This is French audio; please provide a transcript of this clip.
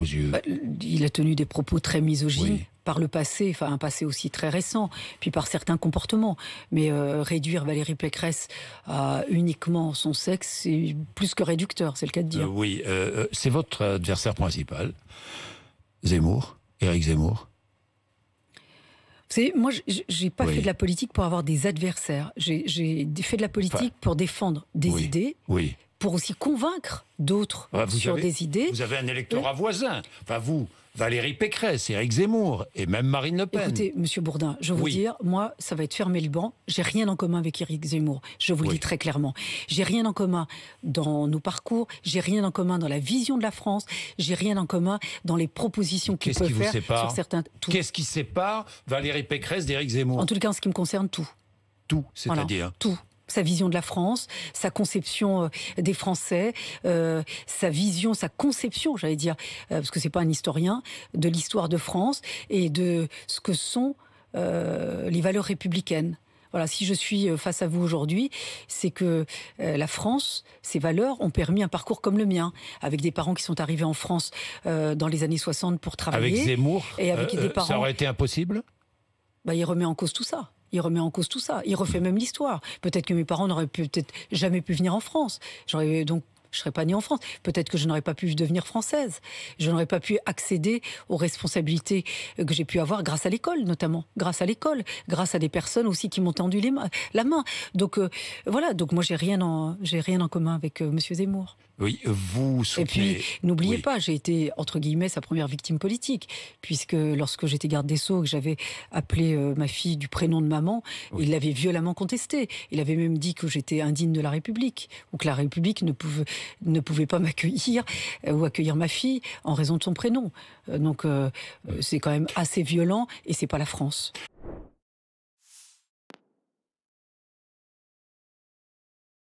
Bah, il a tenu des propos très misogynes. par le passé, enfin un passé aussi très récent, puis par certains comportements. Mais euh, réduire Valérie Pécresse à uniquement son sexe, c'est plus que réducteur, c'est le cas de dire. Euh, oui, euh, c'est votre adversaire principal, Zemmour, Éric Zemmour. Vous savez, moi, j'ai pas fait de la politique pour avoir des adversaires. J'ai fait de la politique pour défendre des idées oui pour aussi convaincre d'autres sur des idées. Vous avez un électorat voisin. Enfin, vous, Valérie Pécresse, Éric Zemmour et même Marine Le Pen. Écoutez, Monsieur Bourdin, je vous dire, moi, ça va être fermer le banc. J'ai rien en commun avec Éric Zemmour. Je vous le dis très clairement. J'ai rien en commun dans nos parcours. J'ai rien en commun dans la vision de la France. J'ai rien en commun dans les propositions qu'il peut qui faire sur certains. Qu'est-ce qui sépare Valérie Pécresse d'Éric Zemmour En tout cas, en ce qui me concerne, tout. Tout, c'est-à-dire Tout sa vision de la France, sa conception euh, des Français, euh, sa vision, sa conception, j'allais dire, euh, parce que c'est pas un historien, de l'histoire de France et de ce que sont les valeurs républicaines. Voilà, si je suis face à vous aujourd'hui, c'est que la France, ses valeurs ont permis un parcours comme le mien, avec des parents qui sont arrivés en France dans les années 60 pour travailler. Avec Zemmour, et ça aurait été impossible bah, Il remet en cause tout ça. Il remet en cause tout ça. Il refait même l'histoire. Peut-être que mes parents n'auraient peut-être jamais pu venir en France. J'aurais donc je serais pas née en France. Peut-être que je n'aurais pas pu devenir française. Je n'aurais pas pu accéder aux responsabilités que j'ai pu avoir grâce à l'école, notamment. Grâce à l'école. Grâce à des personnes aussi qui m'ont tendu la main. Donc, euh, voilà. Donc, moi, j'ai rien en, j'ai rien en commun avec M. Euh, Monsieur Zemmour. Oui, vous soutenez... Et puis, n'oubliez pas, j'ai été, entre guillemets, sa première victime politique, puisque lorsque j'étais garde des Sceaux, que j'avais appelé euh, ma fille du prénom de maman, il l'avait violemment contesté. Il avait même dit que j'étais indigne de la République, ou que la République ne pouvait, ne pouvait pas m'accueillir euh, ou accueillir ma fille en raison de son prénom. Euh, donc euh, c'est quand même assez violent et c'est pas la France.